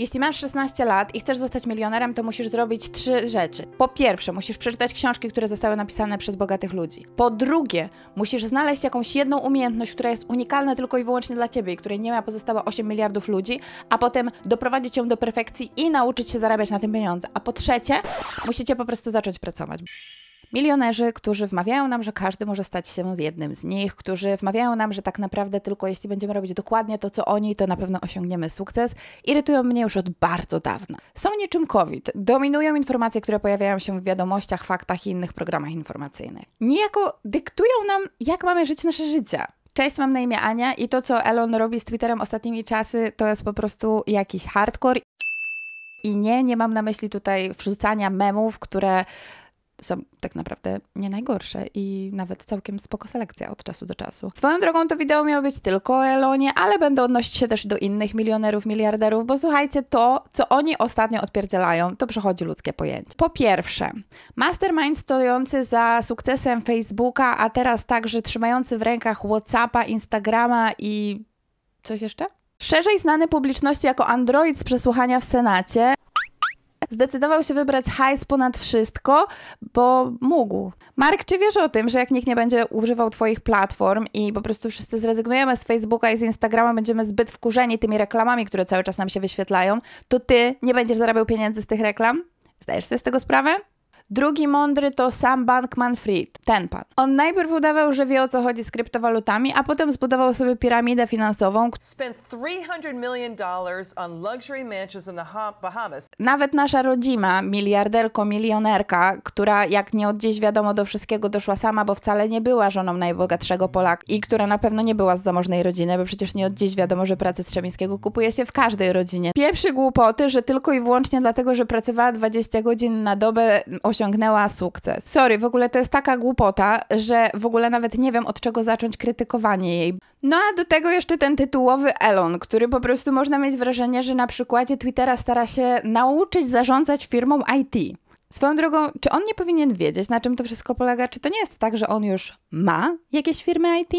Jeśli masz 16 lat i chcesz zostać milionerem, to musisz zrobić trzy rzeczy. Po pierwsze, musisz przeczytać książki, które zostały napisane przez bogatych ludzi. Po drugie, musisz znaleźć jakąś jedną umiejętność, która jest unikalna tylko i wyłącznie dla ciebie i której nie ma pozostałe 8 miliardów ludzi, a potem doprowadzić ją do perfekcji i nauczyć się zarabiać na tym pieniądze. A po trzecie, musicie po prostu zacząć pracować. Milionerzy, którzy wmawiają nam, że każdy może stać się jednym z nich, którzy wmawiają nam, że tak naprawdę tylko jeśli będziemy robić dokładnie to, co oni, to na pewno osiągniemy sukces, irytują mnie już od bardzo dawna. Są niczym COVID. Dominują informacje, które pojawiają się w wiadomościach, faktach i innych programach informacyjnych. Niejako dyktują nam, jak mamy żyć nasze życia. Cześć, mam na imię Ania i to, co Elon robi z Twitterem ostatnimi czasy, to jest po prostu jakiś hardcore. I nie, nie mam na myśli tutaj wrzucania memów, które są tak naprawdę nie najgorsze i nawet całkiem spoko selekcja od czasu do czasu. Swoją drogą to wideo miało być tylko o Elonie, ale będę odnosić się też do innych milionerów, miliarderów, bo słuchajcie, to, co oni ostatnio odpierdzielają, to przechodzi ludzkie pojęcie. Po pierwsze, mastermind stojący za sukcesem Facebooka, a teraz także trzymający w rękach WhatsAppa, Instagrama i coś jeszcze? Szerzej znany publiczności jako android z przesłuchania w Senacie, zdecydował się wybrać hajs ponad wszystko, bo mógł. Mark, czy wiesz o tym, że jak nikt nie będzie używał Twoich platform i po prostu wszyscy zrezygnujemy z Facebooka i z Instagrama, będziemy zbyt wkurzeni tymi reklamami, które cały czas nam się wyświetlają, to Ty nie będziesz zarabiał pieniędzy z tych reklam? Zdajesz sobie z tego sprawę? Drugi mądry to sam Bankman-Fried, ten pan. On najpierw udawał, że wie o co chodzi z kryptowalutami, a potem zbudował sobie piramidę finansową. Nawet nasza rodzima, miliarderko, milionerka, która jak nie od dziś wiadomo do wszystkiego doszła sama, bo wcale nie była żoną najbogatszego Polaka i która na pewno nie była z zamożnej rodziny, bo przecież nie od dziś wiadomo, że pracę Strzemińskiego kupuje się w każdej rodzinie. Pierwszy głupoty, że tylko i wyłącznie dlatego, że pracowała 20 godzin na dobę, osiągnęła sukces. Sorry, w ogóle to jest taka głupota, że w ogóle nawet nie wiem od czego zacząć krytykowanie jej. No a do tego jeszcze ten tytułowy Elon, który po prostu można mieć wrażenie, że na przykładzie Twittera stara się nauczyć zarządzać firmą IT. Swoją drogą, czy on nie powinien wiedzieć, na czym to wszystko polega? Czy to nie jest tak, że on już ma jakieś firmy IT?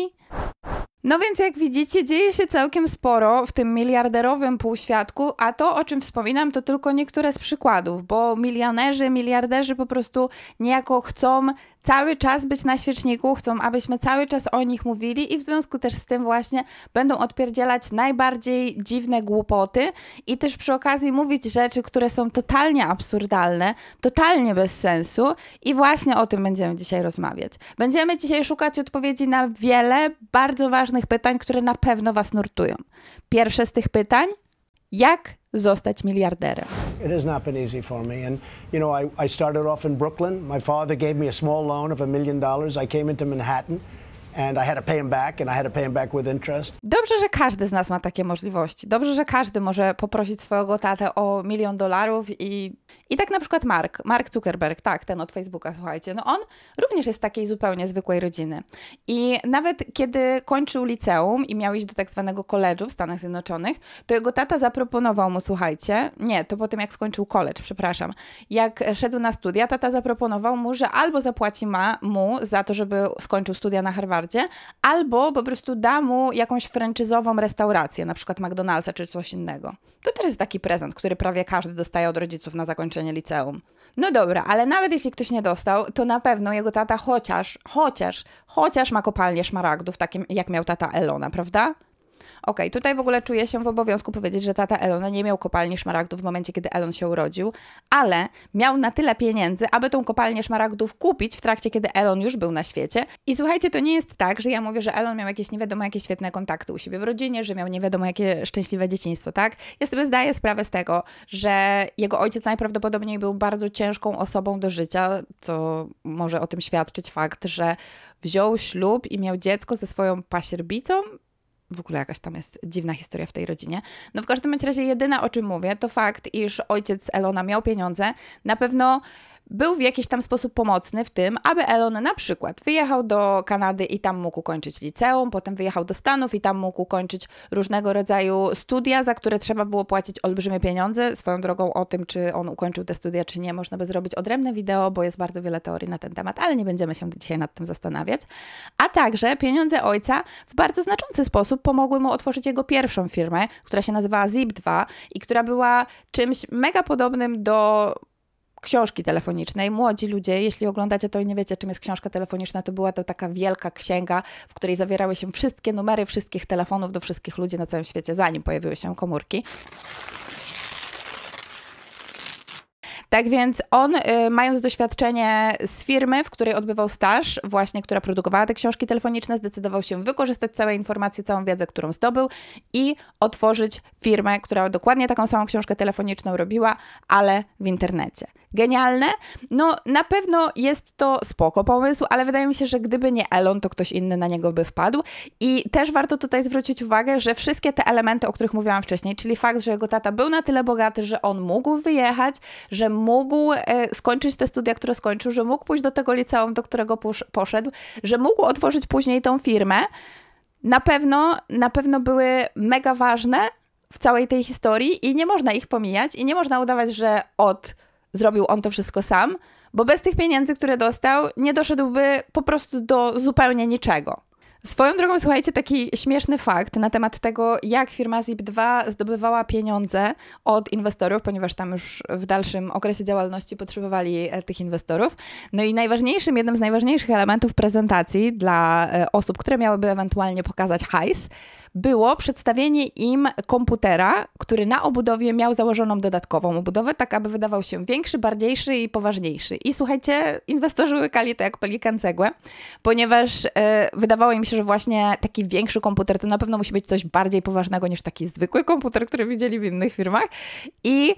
No więc jak widzicie, dzieje się całkiem sporo w tym miliarderowym półświadku, a to o czym wspominam to tylko niektóre z przykładów, bo milionerzy, miliarderzy po prostu niejako chcą cały czas być na świeczniku, chcą, abyśmy cały czas o nich mówili i w związku też z tym właśnie będą odpierdzielać najbardziej dziwne głupoty i też przy okazji mówić rzeczy, które są totalnie absurdalne, totalnie bez sensu i właśnie o tym będziemy dzisiaj rozmawiać. Będziemy dzisiaj szukać odpowiedzi na wiele bardzo ważnych pytań, które na pewno Was nurtują. Pierwsze z tych pytań – jak zostać miliarderem? It has not been easy for me and you know I, I started off in Brooklyn. My father gave me a small loan of a million dollars. I came into Manhattan. Dobrze, że każdy z nas ma takie możliwości. Dobrze, że każdy może poprosić swojego tatę o milion dolarów i i tak na przykład Mark, Mark Zuckerberg, tak, ten od Facebooka, słuchajcie, no on również jest z takiej zupełnie zwykłej rodziny. I nawet kiedy kończył liceum i miał iść do tak zwanego college'u w Stanach Zjednoczonych, to jego tata zaproponował mu, słuchajcie, nie, to po tym jak skończył college, przepraszam, jak szedł na studia, tata zaproponował mu, że albo zapłaci ma, mu za to, żeby skończył studia na Harvardzie, albo po prostu da mu jakąś franczyzową restaurację, na przykład McDonald'sa czy coś innego. To też jest taki prezent, który prawie każdy dostaje od rodziców na zakończenie zakończenie liceum. No dobra, ale nawet jeśli ktoś nie dostał, to na pewno jego tata chociaż, chociaż, chociaż ma kopalnię szmaragdów, takim jak miał tata Elona, prawda? Okej, okay, tutaj w ogóle czuję się w obowiązku powiedzieć, że tata Elona nie miał kopalni szmaragdów w momencie, kiedy Elon się urodził, ale miał na tyle pieniędzy, aby tą kopalnię szmaragdów kupić w trakcie, kiedy Elon już był na świecie. I słuchajcie, to nie jest tak, że ja mówię, że Elon miał jakieś nie wiadomo jakie świetne kontakty u siebie w rodzinie, że miał nie wiadomo jakie szczęśliwe dzieciństwo, tak? Ja sobie zdaję sprawę z tego, że jego ojciec najprawdopodobniej był bardzo ciężką osobą do życia, co może o tym świadczyć fakt, że wziął ślub i miał dziecko ze swoją pasierbicą, w ogóle jakaś tam jest dziwna historia w tej rodzinie. No w każdym razie jedyne o czym mówię to fakt, iż ojciec Elona miał pieniądze. Na pewno był w jakiś tam sposób pomocny w tym, aby Elon na przykład wyjechał do Kanady i tam mógł ukończyć liceum, potem wyjechał do Stanów i tam mógł ukończyć różnego rodzaju studia, za które trzeba było płacić olbrzymie pieniądze. Swoją drogą o tym, czy on ukończył te studia, czy nie, można by zrobić odrębne wideo, bo jest bardzo wiele teorii na ten temat, ale nie będziemy się dzisiaj nad tym zastanawiać. A także pieniądze ojca w bardzo znaczący sposób pomogły mu otworzyć jego pierwszą firmę, która się nazywała Zip2 i która była czymś mega podobnym do książki telefonicznej. Młodzi ludzie, jeśli oglądacie to i nie wiecie, czym jest książka telefoniczna, to była to taka wielka księga, w której zawierały się wszystkie numery wszystkich telefonów do wszystkich ludzi na całym świecie, zanim pojawiły się komórki. Tak więc on, y, mając doświadczenie z firmy, w której odbywał staż, właśnie która produkowała te książki telefoniczne, zdecydował się wykorzystać całe informacje, całą wiedzę, którą zdobył i otworzyć firmę, która dokładnie taką samą książkę telefoniczną robiła, ale w internecie. Genialne? No, na pewno jest to spoko pomysł, ale wydaje mi się, że gdyby nie Elon, to ktoś inny na niego by wpadł. I też warto tutaj zwrócić uwagę, że wszystkie te elementy, o których mówiłam wcześniej, czyli fakt, że jego tata był na tyle bogaty, że on mógł wyjechać, że mógł e, skończyć te studia, które skończył, że mógł pójść do tego liceum, do którego poszedł, że mógł otworzyć później tą firmę, na pewno, na pewno były mega ważne w całej tej historii i nie można ich pomijać i nie można udawać, że od zrobił on to wszystko sam, bo bez tych pieniędzy, które dostał, nie doszedłby po prostu do zupełnie niczego. Swoją drogą, słuchajcie, taki śmieszny fakt na temat tego, jak firma ZIP2 zdobywała pieniądze od inwestorów, ponieważ tam już w dalszym okresie działalności potrzebowali e, tych inwestorów. No i najważniejszym, jednym z najważniejszych elementów prezentacji dla e, osób, które miałyby ewentualnie pokazać hajs, było przedstawienie im komputera, który na obudowie miał założoną dodatkową obudowę, tak aby wydawał się większy, bardziejszy i poważniejszy. I słuchajcie, inwestorzy łykali to jak pelikan cegłę, ponieważ y, wydawało im się, myślę, że właśnie taki większy komputer to na pewno musi być coś bardziej poważnego niż taki zwykły komputer, który widzieli w innych firmach. I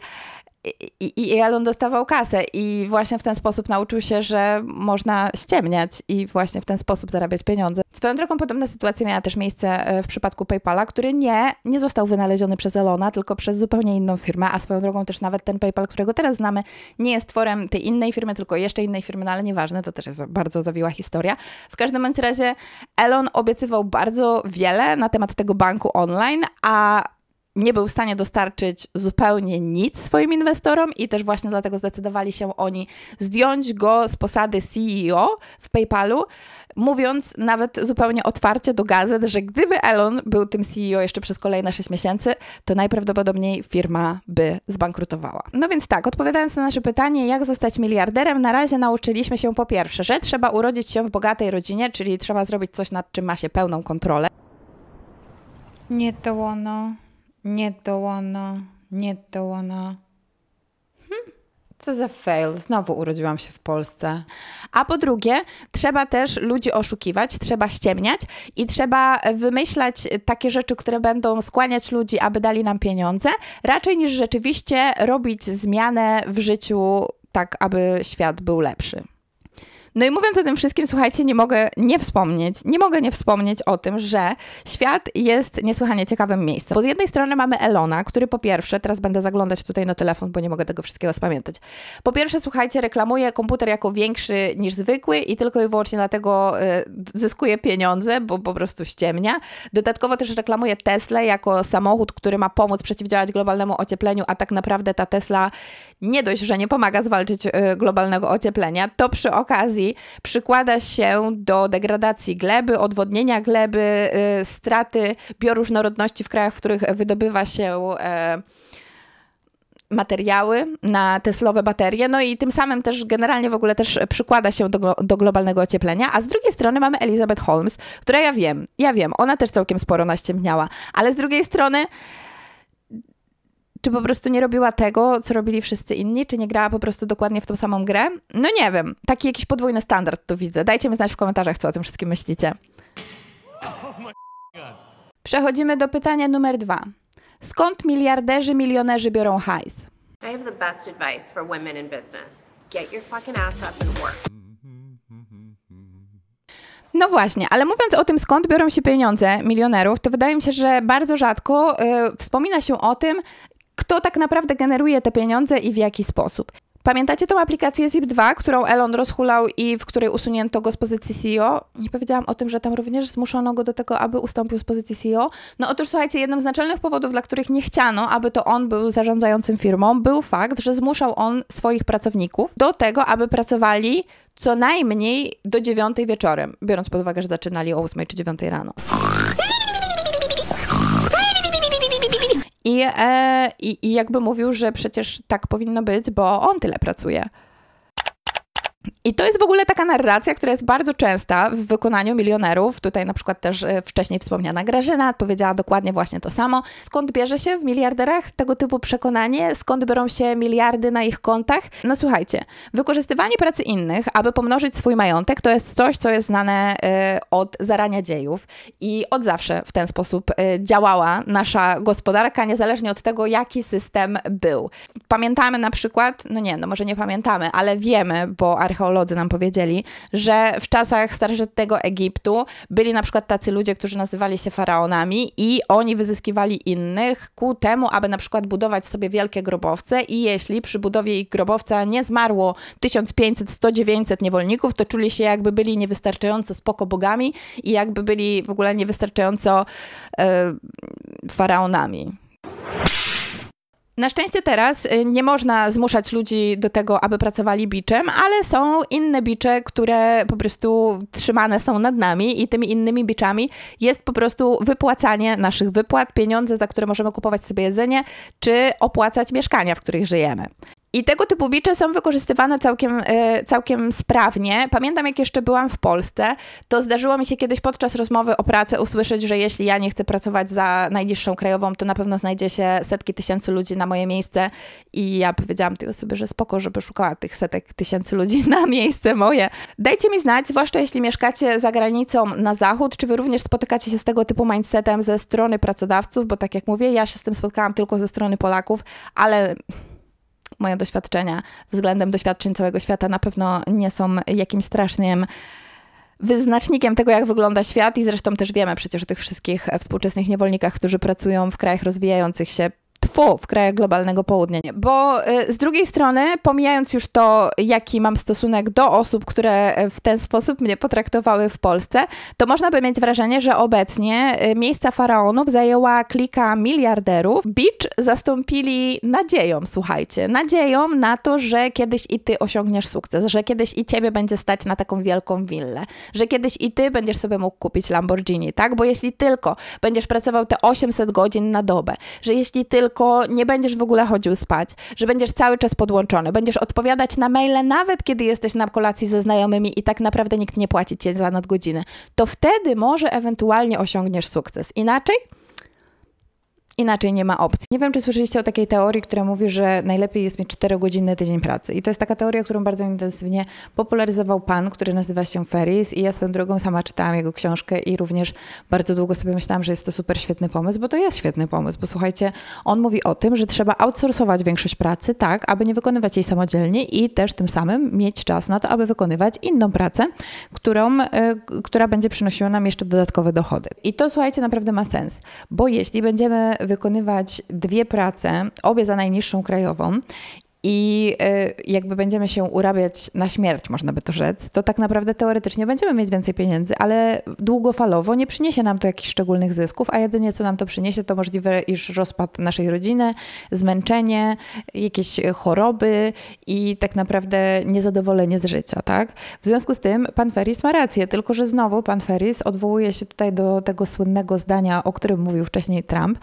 i, i Elon dostawał kasę i właśnie w ten sposób nauczył się, że można ściemniać i właśnie w ten sposób zarabiać pieniądze. Swoją drogą podobna sytuacja miała też miejsce e, w przypadku PayPala, który nie, nie został wynaleziony przez Elona, tylko przez zupełnie inną firmę, a swoją drogą też nawet ten PayPal, którego teraz znamy, nie jest tworem tej innej firmy, tylko jeszcze innej firmy, no ale nieważne, to też jest bardzo zawiła historia. W każdym razie Elon obiecywał bardzo wiele na temat tego banku online, a nie był w stanie dostarczyć zupełnie nic swoim inwestorom i też właśnie dlatego zdecydowali się oni zdjąć go z posady CEO w PayPalu, mówiąc nawet zupełnie otwarcie do gazet, że gdyby Elon był tym CEO jeszcze przez kolejne 6 miesięcy, to najprawdopodobniej firma by zbankrutowała. No więc tak, odpowiadając na nasze pytanie, jak zostać miliarderem, na razie nauczyliśmy się po pierwsze, że trzeba urodzić się w bogatej rodzinie, czyli trzeba zrobić coś, nad czym ma się pełną kontrolę. Nie to ono. Nie Niedołana, nie Hm, co za fail, znowu urodziłam się w Polsce. A po drugie, trzeba też ludzi oszukiwać, trzeba ściemniać i trzeba wymyślać takie rzeczy, które będą skłaniać ludzi, aby dali nam pieniądze, raczej niż rzeczywiście robić zmianę w życiu tak, aby świat był lepszy. No i mówiąc o tym wszystkim, słuchajcie, nie mogę nie wspomnieć, nie mogę nie wspomnieć o tym, że świat jest niesłychanie ciekawym miejscem. Bo z jednej strony mamy Elona, który po pierwsze, teraz będę zaglądać tutaj na telefon, bo nie mogę tego wszystkiego spamiętać. Po pierwsze, słuchajcie, reklamuje komputer jako większy niż zwykły i tylko i wyłącznie dlatego y, zyskuje pieniądze, bo po prostu ściemnia. Dodatkowo też reklamuje Tesla jako samochód, który ma pomóc przeciwdziałać globalnemu ociepleniu, a tak naprawdę ta Tesla nie dość, że nie pomaga zwalczyć y, globalnego ocieplenia, to przy okazji erozji przykłada się do degradacji gleby, odwodnienia gleby, y, straty bioróżnorodności w krajach, w których wydobywa się e, materiały na Teslowe baterie, no i tym samym też generalnie w ogóle też przykłada się do, do, globalnego ocieplenia, a z drugiej strony mamy Elizabeth Holmes, która ja wiem, ja wiem, ona też całkiem sporo naściemniała, ale z drugiej strony czy po prostu nie robiła tego, co robili wszyscy inni, czy nie grała po prostu dokładnie w tą samą grę? No nie wiem, taki jakiś podwójny standard tu widzę. Dajcie mi znać w komentarzach, co o tym wszystkim myślicie. Przechodzimy do pytania numer dwa. Skąd miliarderzy, milionerzy biorą hajs? I have the best advice for women in business. Get your fucking ass up and work. No właśnie, ale mówiąc o tym, skąd biorą się pieniądze milionerów, to wydaje mi się, że bardzo rzadko y, wspomina się o tym, kto tak naprawdę generuje te pieniądze i w jaki sposób. Pamiętacie tą aplikację ZIP2, którą Elon rozhulał i w której usunięto go z pozycji CEO? Nie powiedziałam o tym, że tam również zmuszono go do tego, aby ustąpił z pozycji CEO. No otóż słuchajcie, jednym z naczelnych powodów, dla których nie chciano, aby to on był zarządzającym firmą, był fakt, że zmuszał on swoich pracowników do tego, aby pracowali co najmniej do dziewiątej wieczorem, biorąc pod uwagę, że zaczynali o 8 czy 9 rano. I, e, i, I jakby mówił, że przecież tak powinno być, bo on tyle pracuje. I to jest w ogóle taka narracja, która jest bardzo częsta w wykonaniu milionerów. Tutaj na przykład też e, wcześniej wspomniana Grażyna powiedziała dokładnie właśnie to samo. Skąd bierze się w miliarderach tego typu przekonanie? Skąd biorą się miliardy na ich kontach? No słuchajcie, wykorzystywanie pracy innych, aby pomnożyć swój majątek, to jest coś, co jest znane e, od zarania dziejów i od zawsze w ten sposób e, działała nasza gospodarka, niezależnie od tego, jaki system był. Pamiętamy na przykład, no nie, no może nie pamiętamy, ale wiemy, bo archeolodzy nam powiedzieli, że w czasach starożytnego Egiptu byli na przykład tacy ludzie, którzy nazywali się faraonami i oni wyzyskiwali innych ku temu, aby na przykład budować sobie wielkie grobowce i jeśli przy budowie ich grobowca nie zmarło 1500, 1900 niewolników, to czuli się jakby byli niewystarczająco spoko bogami i jakby byli w ogóle niewystarczająco e, faraonami. Na szczęście teraz y, nie można zmuszać ludzi do tego, aby pracowali biczem, ale są inne bicze, które po prostu trzymane są nad nami i tymi innymi biczami jest po prostu wypłacanie naszych wypłat, pieniądze, za które możemy kupować sobie jedzenie, czy opłacać mieszkania, w których żyjemy. I tego typu bicze są wykorzystywane całkiem, e, całkiem sprawnie. Pamiętam, jak jeszcze byłam w Polsce, to zdarzyło mi się kiedyś podczas rozmowy o pracę usłyszeć, że jeśli ja nie chcę pracować za najniższą krajową, to na pewno znajdzie się setki tysięcy ludzi na moje miejsce. I ja powiedziałam tej osobie, że spoko, żeby szukała tych setek tysięcy ludzi na miejsce moje. Dajcie mi znać, zwłaszcza jeśli mieszkacie za granicą na zachód, czy wy również spotykacie się z tego typu mindsetem ze strony pracodawców, bo tak jak mówię, ja się z tym spotkałam tylko ze strony Polaków, ale moje doświadczenia względem doświadczeń całego świata na pewno nie są jakimś strasznym wyznacznikiem tego, jak wygląda świat i zresztą też wiemy przecież o tych wszystkich współczesnych niewolnikach, którzy pracują w krajach rozwijających się twu w krajach globalnego południa. Bo e, z drugiej strony, pomijając już to, jaki mam stosunek do osób, które e, w ten sposób mnie potraktowały w Polsce, to można by mieć wrażenie, że obecnie e, miejsca faraonów zajęła klika miliarderów. Beach zastąpili nadzieją, słuchajcie, nadzieją na to, że kiedyś i ty osiągniesz sukces, że kiedyś i ciebie będzie stać na taką wielką willę, że kiedyś i ty będziesz sobie mógł kupić Lamborghini, tak? Bo jeśli tylko będziesz pracował te 800 godzin na dobę, że jeśli tylko tylko nie będziesz w ogóle chodził spać, że będziesz cały czas podłączony, będziesz odpowiadać na maile nawet kiedy jesteś na kolacji ze znajomymi i tak naprawdę nikt nie płaci cię za nadgodziny, to wtedy może ewentualnie osiągniesz sukces. Inaczej? Inaczej nie ma opcji. Nie wiem, czy słyszeliście o takiej teorii, która mówi, że najlepiej jest mieć 4-godzinny tydzień pracy. I to jest taka teoria, którą bardzo intensywnie popularyzował pan, który nazywa się Ferris. I ja swoją drogą sama czytałam jego książkę i również bardzo długo sobie myślałam, że jest to super świetny pomysł, bo to jest świetny pomysł. Bo słuchajcie, on mówi o tym, że trzeba outsourcować większość pracy, tak, aby nie wykonywać jej samodzielnie i też tym samym mieć czas na to, aby wykonywać inną pracę, którą, y, która będzie przynosiła nam jeszcze dodatkowe dochody. I to, słuchajcie, naprawdę ma sens, bo jeśli będziemy wykonywać dwie prace, obie za najniższą krajową i e, jakby będziemy się urabiać na śmierć, można by to rzec, to tak naprawdę teoretycznie będziemy mieć więcej pieniędzy, ale długofalowo nie przyniesie nam to jakichś szczególnych zysków, a jedynie co nam to przyniesie, to możliwe, iż rozpad naszej rodziny, zmęczenie, jakieś choroby i tak naprawdę niezadowolenie z życia, tak? W związku z tym pan Ferris ma rację, tylko że znowu pan Ferris odwołuje się tutaj do tego słynnego zdania, o którym mówił wcześniej Trump.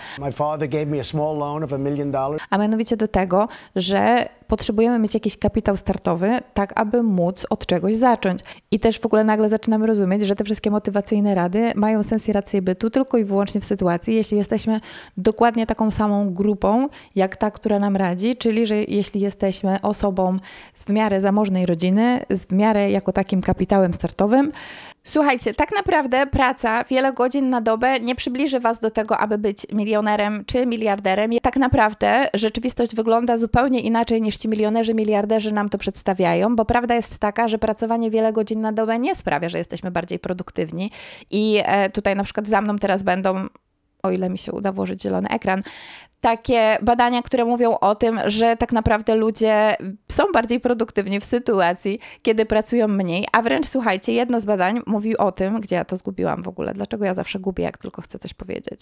A mianowicie do tego, że potrzebujemy mieć jakiś kapitał startowy, tak aby móc od czegoś zacząć. I też w ogóle nagle zaczynamy rozumieć, że te wszystkie motywacyjne rady mają sens i rację bytu tylko i wyłącznie w sytuacji, jeśli jesteśmy dokładnie taką samą grupą, jak ta, która nam radzi, czyli że jeśli jesteśmy osobą z w miarę zamożnej rodziny, z w miarę jako takim kapitałem startowym, Słuchajcie, tak naprawdę praca wiele godzin na dobę nie przybliży Was do tego, aby być milionerem czy miliarderem. Tak naprawdę rzeczywistość wygląda zupełnie inaczej niż ci milionerzy, miliarderzy nam to przedstawiają, bo prawda jest taka, że pracowanie wiele godzin na dobę nie sprawia, że jesteśmy bardziej produktywni. I e, tutaj na przykład za mną teraz będą o ile mi się uda włożyć zielony ekran, takie badania, które mówią o tym, że tak naprawdę ludzie są bardziej produktywni w sytuacji, kiedy pracują mniej, a wręcz słuchajcie, jedno z badań mówi o tym, gdzie ja to zgubiłam w ogóle, dlaczego ja zawsze gubię, jak tylko chcę coś powiedzieć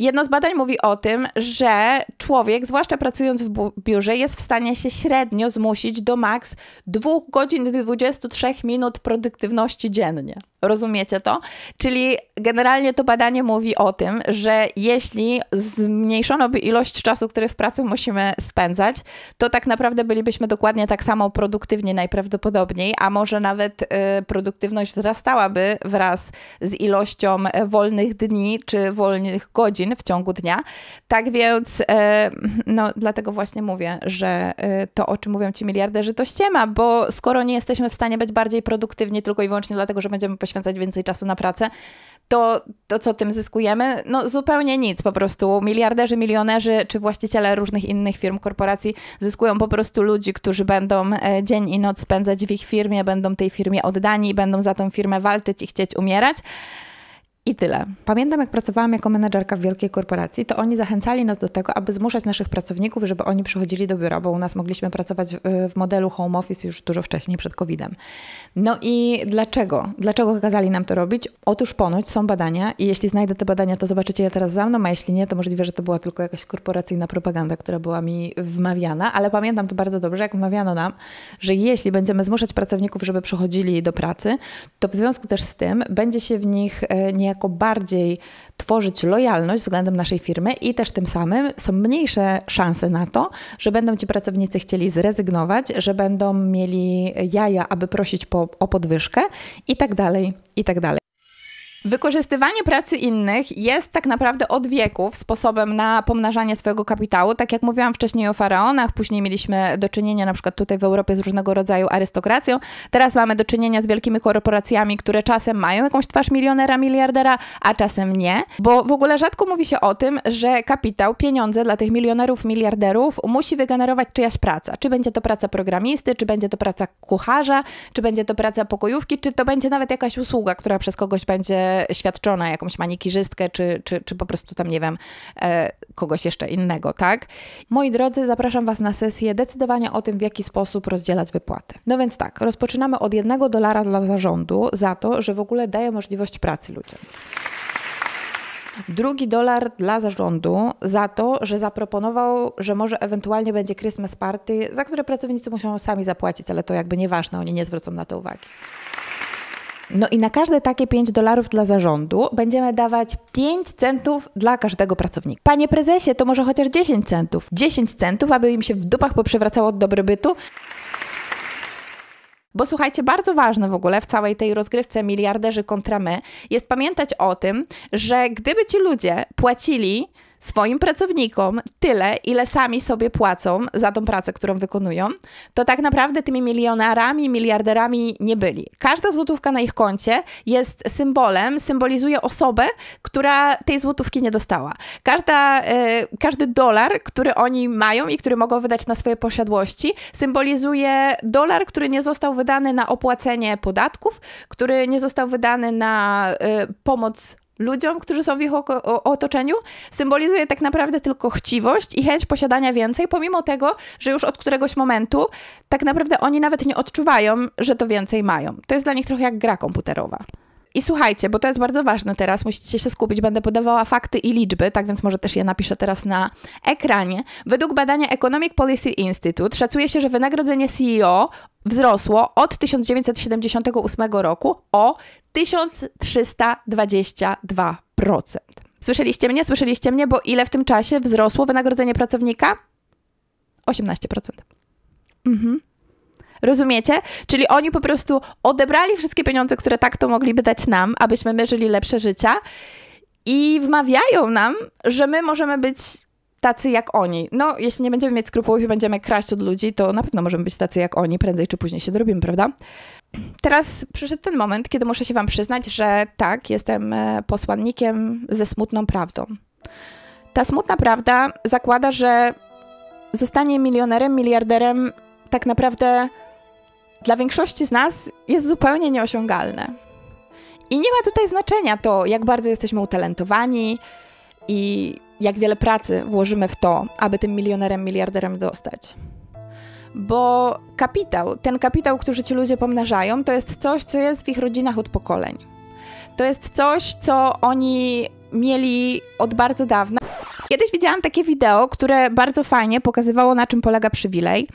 jedno z badań mówi o tym, że człowiek, zwłaszcza pracując w biurze, jest w stanie się średnio zmusić do maks 2 godzin 23 minut produktywności dziennie. Rozumiecie to? Czyli generalnie to badanie mówi o tym, że jeśli zmniejszono by ilość czasu, który w pracy musimy spędzać, to tak naprawdę bylibyśmy dokładnie tak samo produktywni najprawdopodobniej, a może nawet y, produktywność wzrastałaby wraz z ilością wolnych dni czy wolnych godzin godzin w ciągu dnia. Tak więc, e, no dlatego właśnie mówię, że e, to, o czym mówią ci miliarderzy, to ściema, bo skoro nie jesteśmy w stanie być bardziej produktywni tylko i wyłącznie dlatego, że będziemy poświęcać więcej czasu na pracę, to, to co tym zyskujemy? No zupełnie nic po prostu. Miliarderzy, milionerzy czy właściciele różnych innych firm, korporacji zyskują po prostu ludzi, którzy będą e, dzień i noc spędzać w ich firmie, będą tej firmie oddani, będą za tą firmę walczyć i chcieć umierać. I tyle. Pamiętam, jak pracowałam jako menedżerka w wielkiej korporacji, to oni zachęcali nas do tego, aby zmuszać naszych pracowników, żeby oni przychodzili do biura, bo u nas mogliśmy pracować e, w modelu home office już dużo wcześniej, przed COVID-em. No i dlaczego? Dlaczego kazali nam to robić? Otóż ponoć są badania i jeśli znajdę te badania, to zobaczycie je teraz za mną, a jeśli nie, to możliwe, że to była tylko jakaś korporacyjna propaganda, która była mi wmawiana, ale pamiętam to bardzo dobrze, jak wmawiano nam, że jeśli będziemy zmuszać pracowników, żeby przychodzili do pracy, to w związku też z tym będzie się w nich e, nie niejako bardziej tworzyć lojalność względem naszej firmy i też tym samym są mniejsze szanse na to, że będą ci pracownicy chcieli zrezygnować, że będą mieli jaja, aby prosić po, o podwyżkę i tak dalej, i tak dalej. Wykorzystywanie pracy innych jest tak naprawdę od wieków sposobem na pomnażanie swojego kapitału. Tak jak mówiłam wcześniej o faraonach, później mieliśmy do czynienia na przykład tutaj w Europie z różnego rodzaju arystokracją. Teraz mamy do czynienia z wielkimi korporacjami, które czasem mają jakąś twarz milionera, miliardera, a czasem nie. Bo w ogóle rzadko mówi się o tym, że kapitał, pieniądze dla tych milionerów, miliarderów musi wygenerować czyjaś praca. Czy będzie to praca programisty, czy będzie to praca kucharza, czy będzie to praca pokojówki, czy to będzie nawet jakaś usługa, która przez kogoś będzie świadczona, jakąś manikirzystkę, czy, czy, czy po prostu tam, nie wiem, e, kogoś jeszcze innego, tak? Moi drodzy, zapraszam Was na sesję decydowania o tym, w jaki sposób rozdzielać wypłaty. No więc tak, rozpoczynamy od jednego dolara dla zarządu za to, że w ogóle daje możliwość pracy ludziom. Drugi dolar dla zarządu za to, że zaproponował, że może ewentualnie będzie Christmas party, za które pracownicy muszą sami zapłacić, ale to jakby nieważne, oni nie zwrócą na to uwagi. No i na każde takie 5 dolarów dla zarządu będziemy dawać 5 centów dla każdego pracownika. Panie prezesie, to może chociaż 10 centów. 10 centów, aby im się w dupach poprzewracało od dobrobytu. Bo słuchajcie, bardzo ważne w ogóle w całej tej rozgrywce miliarderzy kontra my jest pamiętać o tym, że gdyby ci ludzie płacili swoim pracownikom tyle, ile sami sobie płacą za tą pracę, którą wykonują, to tak naprawdę tymi milionarami, miliarderami nie byli. Każda złotówka na ich koncie jest symbolem, symbolizuje osobę, która tej złotówki nie dostała. Każda, e, każdy dolar, który oni mają i który mogą wydać na swoje posiadłości, symbolizuje dolar, który nie został wydany na opłacenie podatków, który nie został wydany na e, pomoc ludziom, którzy są w ich otoczeniu, symbolizuje tak naprawdę tylko chciwość i chęć posiadania więcej, pomimo tego, że już od któregoś momentu tak naprawdę oni nawet nie odczuwają, że to więcej mają. To jest dla nich trochę jak gra komputerowa. I słuchajcie, bo to jest bardzo ważne teraz, musicie się skupić. Będę podawała fakty i liczby, tak więc może też je napiszę teraz na ekranie. Według badania Economic Policy Institute szacuje się, że wynagrodzenie CEO wzrosło od 1978 roku o 1322%. Słyszeliście mnie? Słyszeliście mnie, bo ile w tym czasie wzrosło wynagrodzenie pracownika? 18%. Mhm. Rozumiecie? Czyli oni po prostu odebrali wszystkie pieniądze, które tak to mogliby dać nam, abyśmy my żyli lepsze życia i wmawiają nam, że my możemy być tacy jak oni. No, jeśli nie będziemy mieć skrupułów i będziemy kraść od ludzi, to na pewno możemy być tacy jak oni, prędzej czy później się dorobimy, prawda? Teraz przyszedł ten moment, kiedy muszę się Wam przyznać, że tak, jestem e, posłannikiem ze smutną prawdą. Ta smutna prawda zakłada, że zostanie milionerem, miliarderem tak naprawdę dla większości z nas jest zupełnie nieosiągalne. I nie ma tutaj znaczenia to, jak bardzo jesteśmy utalentowani i jak wiele pracy włożymy w to, aby tym milionerem, miliarderem dostać. Bo kapitał, ten kapitał, który ci ludzie pomnażają, to jest coś, co jest w ich rodzinach od pokoleń. To jest coś, co oni mieli od bardzo dawna. Kiedyś widziałam takie wideo, które bardzo fajnie pokazywało, na czym polega przywilej.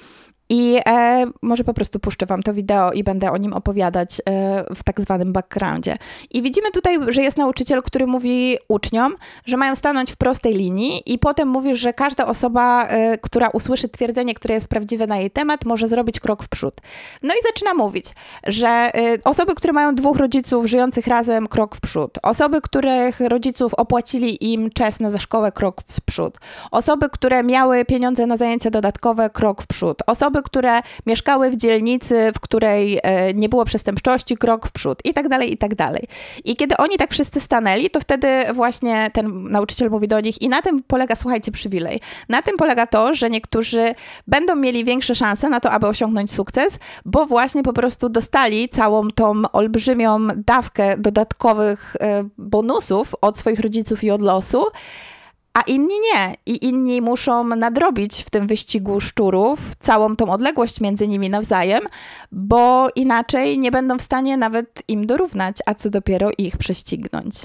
I e, może po prostu puszczę wam to wideo i będę o nim opowiadać e, w tak zwanym backgroundzie. I widzimy tutaj, że jest nauczyciel, który mówi uczniom, że mają stanąć w prostej linii, i potem mówi, że każda osoba, e, która usłyszy twierdzenie, które jest prawdziwe na jej temat, może zrobić krok w przód. No i zaczyna mówić, że e, osoby, które mają dwóch rodziców żyjących razem, krok w przód. Osoby, których rodziców opłacili im czesne za szkołę, krok w przód. Osoby, które miały pieniądze na zajęcia dodatkowe, krok w przód. Osoby, osoby, które mieszkały w dzielnicy, w której e, nie było przestępczości, krok w przód i tak dalej, i tak dalej. I kiedy oni tak wszyscy stanęli, to wtedy właśnie ten nauczyciel mówi do nich i na tym polega, słuchajcie, przywilej. Na tym polega to, że niektórzy będą mieli większe szanse na to, aby osiągnąć sukces, bo właśnie po prostu dostali całą tą olbrzymią dawkę dodatkowych e, bonusów od swoich rodziców i od losu, a inni nie. I inni muszą nadrobić w tym wyścigu szczurów całą tą odległość między nimi nawzajem, bo inaczej nie będą w stanie nawet im dorównać, a co dopiero ich prześcignąć.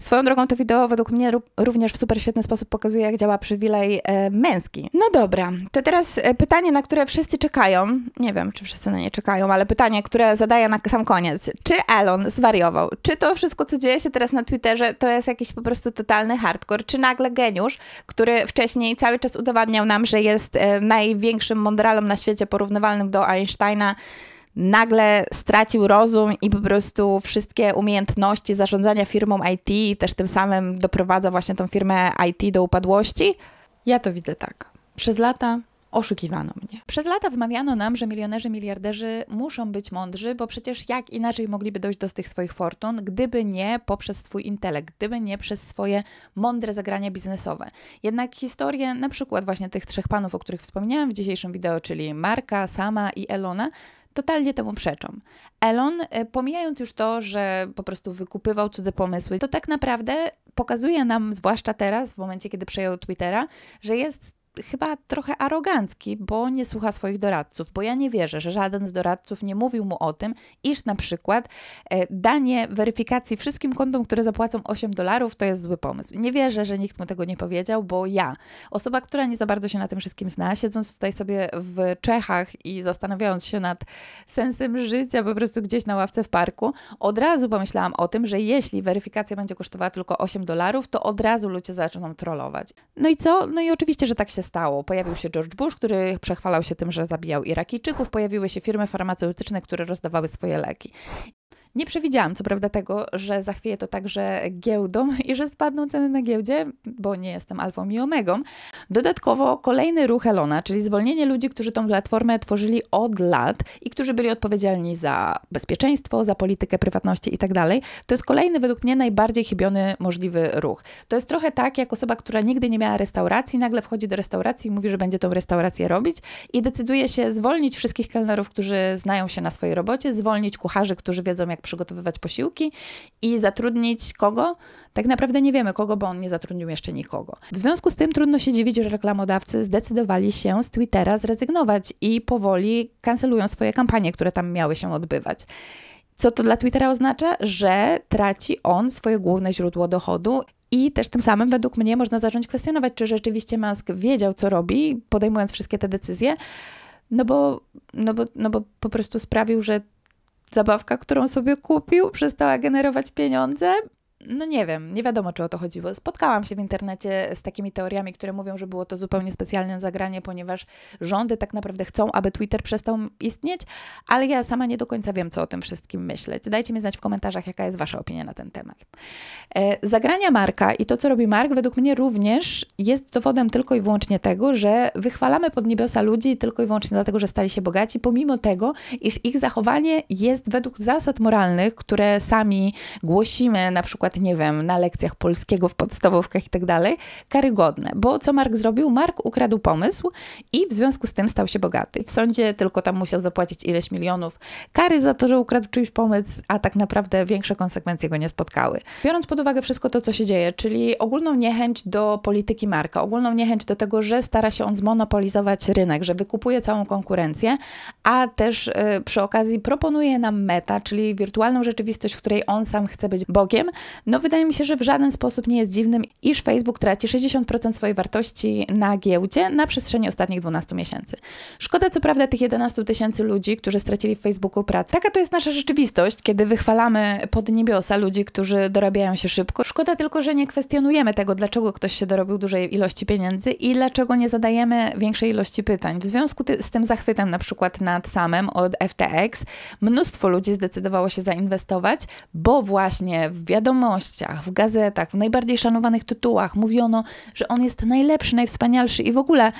Swoją drogą to wideo według mnie również w super świetny sposób pokazuje, jak działa przywilej e, męski. No dobra, to teraz e, pytanie, na które wszyscy czekają. Nie wiem, czy wszyscy na nie czekają, ale pytanie, które zadaję na sam koniec. Czy Elon zwariował? Czy to wszystko, co dzieje się teraz na Twitterze, to jest jakiś po prostu totalny hardcore? Czy nagle geniusz, który wcześniej cały czas udowadniał nam, że jest e, największym mądralem na świecie porównywalnym do Einsteina, nagle stracił rozum i po prostu wszystkie umiejętności zarządzania firmą IT i też tym samym doprowadza właśnie tą firmę IT do upadłości? Ja to widzę tak. Przez lata oszukiwano mnie. Przez lata wmawiano nam, że milionerzy, miliarderzy muszą być mądrzy, bo przecież jak inaczej mogliby dojść do tych swoich fortun, gdyby nie poprzez swój intelekt, gdyby nie przez swoje mądre zagrania biznesowe. Jednak historie na przykład właśnie tych trzech panów, o których wspomniałam w dzisiejszym wideo, czyli Marka, Sama i Elona, totalnie temu przeczą. Elon, e, pomijając już to, że po prostu wykupywał cudze pomysły, to tak naprawdę pokazuje nam, zwłaszcza teraz, w momencie, kiedy przejął Twittera, że jest chyba trochę arogancki, bo nie słucha swoich doradców, bo ja nie wierzę, że żaden z doradców nie mówił mu o tym, iż na przykład e, danie weryfikacji wszystkim kontom, które zapłacą 8 dolarów, to jest zły pomysł. Nie wierzę, że nikt mu tego nie powiedział, bo ja, osoba, która nie za bardzo się na tym wszystkim zna, siedząc tutaj sobie w Czechach i zastanawiając się nad sensem życia, po prostu gdzieś na ławce w parku, od razu pomyślałam o tym, że jeśli weryfikacja będzie kosztowała tylko 8 dolarów, to od razu ludzie zaczną trollować. No i co? No i oczywiście, że tak się się stało? Pojawił się George Bush, który przechwalał się tym, że zabijał Irakijczyków, pojawiły się firmy farmaceutyczne, które rozdawały swoje leki. Nie przewidziałam co prawda tego, że zachwieje to także giełdą i że spadną ceny na giełdzie, bo nie jestem alfą i omegą. Dodatkowo kolejny ruch Elona, czyli zwolnienie ludzi, którzy tą platformę tworzyli od lat i którzy byli odpowiedzialni za bezpieczeństwo, za politykę prywatności itd., tak to jest kolejny według mnie najbardziej chybiony możliwy ruch. To jest trochę tak, jak osoba, która nigdy nie miała restauracji, nagle wchodzi do restauracji i mówi, że będzie tą restaurację robić i decyduje się zwolnić wszystkich kelnerów, którzy znają się na swojej robocie, zwolnić kucharzy, którzy wiedzą, jak jak przygotowywać posiłki i zatrudnić kogo? Tak naprawdę nie wiemy kogo, bo on nie zatrudnił jeszcze nikogo. W związku z tym trudno się dziwić, że reklamodawcy zdecydowali się z Twittera zrezygnować i powoli kancelują swoje kampanie, które tam miały się odbywać. Co to dla Twittera oznacza? Że traci on swoje główne źródło dochodu i też tym samym, według mnie, można zacząć kwestionować, czy rzeczywiście Musk wiedział, co robi, podejmując wszystkie te decyzje, no bo, no bo, no bo po prostu sprawił, że zabawka, którą sobie kupił, przestała generować pieniądze no nie wiem, nie wiadomo czy o to chodziło. Spotkałam się w internecie z takimi teoriami, które mówią, że było to zupełnie specjalne zagranie, ponieważ rządy tak naprawdę chcą, aby Twitter przestał istnieć, ale ja sama nie do końca wiem, co o tym wszystkim myśleć. Dajcie mi znać w komentarzach, jaka jest Wasza opinia na ten temat. E, zagrania Marka i to, co robi Mark, według mnie również jest dowodem tylko i wyłącznie tego, że wychwalamy pod niebiosa ludzi tylko i wyłącznie dlatego, że stali się bogaci, pomimo tego, iż ich zachowanie jest według zasad moralnych, które sami głosimy, na przykład przykład, nie wiem, na lekcjach polskiego w podstawówkach i tak dalej, karygodne. Bo co Mark zrobił? Mark ukradł pomysł i w związku z tym stał się bogaty. W sądzie tylko tam musiał zapłacić ileś milionów kary za to, że ukradł czyjś pomysł, a tak naprawdę większe konsekwencje go nie spotkały. Biorąc pod uwagę wszystko to, co się dzieje, czyli ogólną niechęć do polityki Marka, ogólną niechęć do tego, że stara się on zmonopolizować rynek, że wykupuje całą konkurencję, a też y, przy okazji proponuje nam meta, czyli wirtualną rzeczywistość, w której on sam chce być Bogiem, no wydaje mi się, że w żaden sposób nie jest dziwnym, iż Facebook traci 60% swojej wartości na giełdzie na przestrzeni ostatnich 12 miesięcy. Szkoda co prawda tych 11 tysięcy ludzi, którzy stracili w Facebooku pracę. Taka to jest nasza rzeczywistość, kiedy wychwalamy pod niebiosa ludzi, którzy dorabiają się szybko. Szkoda tylko, że nie kwestionujemy tego, dlaczego ktoś się dorobił dużej ilości pieniędzy i dlaczego nie zadajemy większej ilości pytań. W związku ty- z tym zachwytem na przykład nad samym od FTX mnóstwo ludzi zdecydowało się zainwestować, bo właśnie wiadomo wiadomościach, w gazetach, w najbardziej szanowanych tytułach mówiono, że on jest najlepszy, najwspanialszy i w ogóle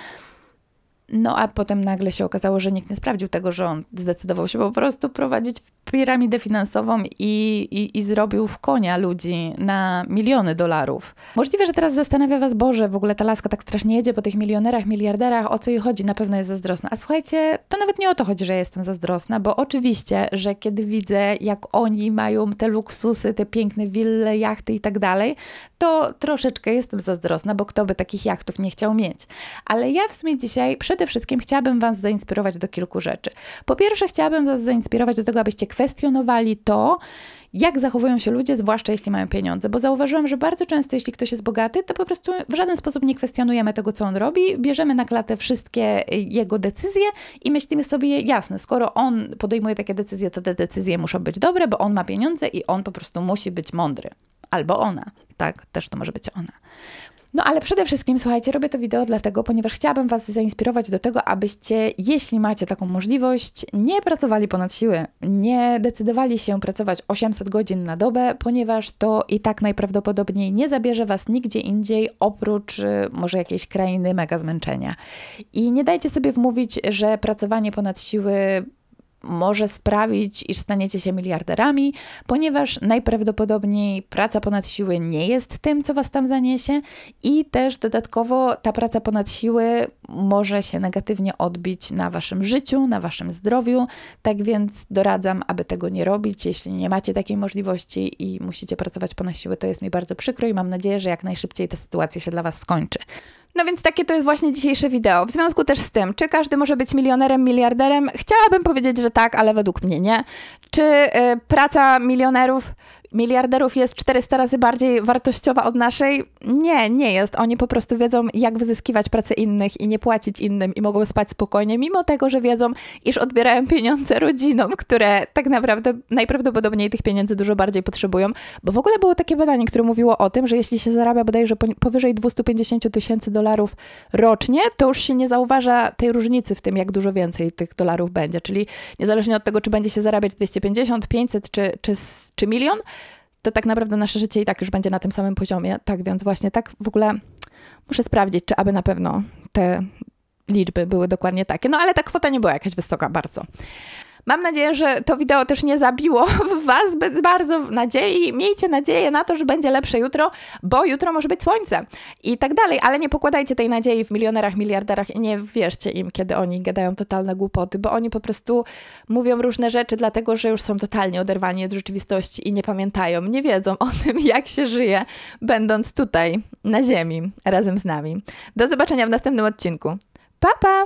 no a potem nagle się okazało, że nikt nie sprawdził tego, że on zdecydował się po prostu prowadzić piramidę finansową i, i, i zrobił w konia ludzi na miliony dolarów. Możliwe, że teraz zastanawia was, Boże, w ogóle ta laska tak strasznie jedzie po tych milionerach, miliarderach, o co jej chodzi, na pewno jest zazdrosna. A słuchajcie, to nawet nie o to chodzi, że jestem zazdrosna, bo oczywiście, że kiedy widzę, jak oni mają te luksusy, te piękne wille, jachty i tak dalej, to troszeczkę jestem zazdrosna, bo kto by takich jachtów nie chciał mieć. Ale ja w sumie dzisiaj przed przede wszystkim chciałabym Was zainspirować do kilku rzeczy. Po pierwsze, chciałabym Was zainspirować do tego, abyście kwestionowali to, jak zachowują się ludzie, zwłaszcza jeśli mają pieniądze, bo zauważyłam, że bardzo często, jeśli ktoś jest bogaty, to po prostu w żaden sposób nie kwestionujemy tego, co on robi, bierzemy na klatę wszystkie jego decyzje i myślimy sobie, jasne, skoro on podejmuje takie decyzje, to te decyzje muszą być dobre, bo on ma pieniądze i on po prostu musi być mądry. Albo ona, tak, też to może być ona. No ale przede wszystkim, słuchajcie, robię to wideo dlatego, ponieważ chciałabym Was zainspirować do tego, abyście, jeśli macie taką możliwość, nie pracowali ponad siły, nie decydowali się pracować 800 godzin na dobę, ponieważ to i tak najprawdopodobniej nie zabierze Was nigdzie indziej, oprócz y, może jakiejś krainy mega zmęczenia. I nie dajcie sobie wmówić, że pracowanie ponad siły może sprawić, iż staniecie się miliarderami, ponieważ najprawdopodobniej praca ponad siły nie jest tym, co was tam zaniesie, i też dodatkowo ta praca ponad siły może się negatywnie odbić na waszym życiu, na waszym zdrowiu. Tak więc doradzam, aby tego nie robić. Jeśli nie macie takiej możliwości i musicie pracować ponad siły, to jest mi bardzo przykro i mam nadzieję, że jak najszybciej ta sytuacja się dla was skończy. No więc takie to jest właśnie dzisiejsze wideo. W związku też z tym, czy każdy może być milionerem, miliarderem? Chciałabym powiedzieć, że tak, ale według mnie nie. Czy y, praca milionerów miliarderów jest 400 razy bardziej wartościowa od naszej? Nie, nie jest. Oni po prostu wiedzą, jak wyzyskiwać pracę innych i nie płacić innym i mogą spać spokojnie, mimo tego, że wiedzą, iż odbierają pieniądze rodzinom, które tak naprawdę najprawdopodobniej tych pieniędzy dużo bardziej potrzebują. Bo w ogóle było takie badanie, które mówiło o tym, że jeśli się zarabia bodajże powyżej 250 tysięcy dolarów rocznie, to już się nie zauważa tej różnicy w tym, jak dużo więcej tych dolarów będzie. Czyli niezależnie od tego, czy będzie się zarabiać 250, 500 czy, czy, czy milion, to tak naprawdę nasze życie i tak już będzie na tym samym poziomie. Tak więc właśnie tak w ogóle muszę sprawdzić, czy aby na pewno te liczby były dokładnie takie. No ale ta kwota nie była jakaś wysoka bardzo. Mam nadzieję, że to wideo też nie zabiło w Was zbyt bardzo nadziei. Miejcie nadzieję na to, że będzie lepsze jutro, bo jutro może być słońce i tak dalej, ale nie pokładajcie tej nadziei w milionerach, miliarderach i nie wierzcie im, kiedy oni gadają totalne głupoty, bo oni po prostu mówią różne rzeczy, dlatego że już są totalnie oderwani od rzeczywistości i nie pamiętają, nie wiedzą o tym, jak się żyje, będąc tutaj na Ziemi razem z nami. Do zobaczenia w następnym odcinku. Pa, pa!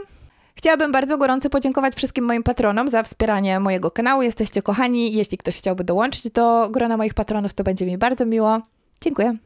Chciałabym bardzo gorąco podziękować wszystkim moim patronom za wspieranie mojego kanału. Jesteście kochani. Jeśli ktoś chciałby dołączyć do grona moich patronów, to będzie mi bardzo miło. Dziękuję.